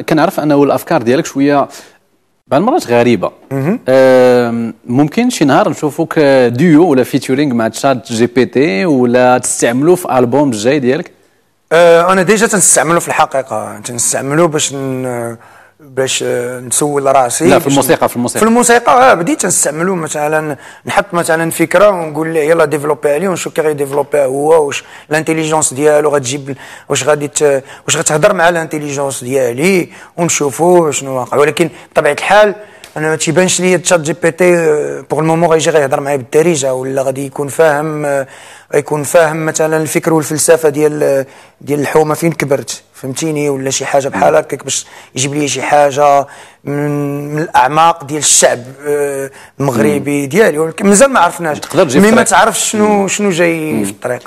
كنعرف انه الافكار ديالك شويه بعض المرات غريبه ممكن شي نهار نشوفوك ديو ولا فيتورينغ مع تشات جي بي تي ولا تستعملو في البوم الجاي ديالك أه، انا ديجا تنستعملو في الحقيقه تنستعملو باش ن... باش نسول راسي لا في الموسيقى في الموسيقى في الموسيقى اه بديت نستعملو مثلا نحط مثلا فكره ونقول ليه يلا ديفلوبيها لي ونشوف كي غيديفلوبيها هو واش لانتيليجونس ديالو غتجيب واش غادي واش غتهضر مع لانتيليجونس ديالي ونشوفو شنو واقع ولكن بطبيعه الحال انا ما تيبانش ليا تشات جي بي تي بوغ المومون غيجي غيهضر معايا بالدارجه ولا غادي يكون فاهم آه، غيكون فاهم مثلا الفكر والفلسفه ديال آه، ديال الحومه فين كبرت فهمتيني ولا شي حاجه بحال هكاك باش يجيب لي شي حاجه من, من الاعماق ديال الشعب آه، المغربي ديالي مازال ما عرفناش مي ما تعرفش شنو شنو جاي في الطريق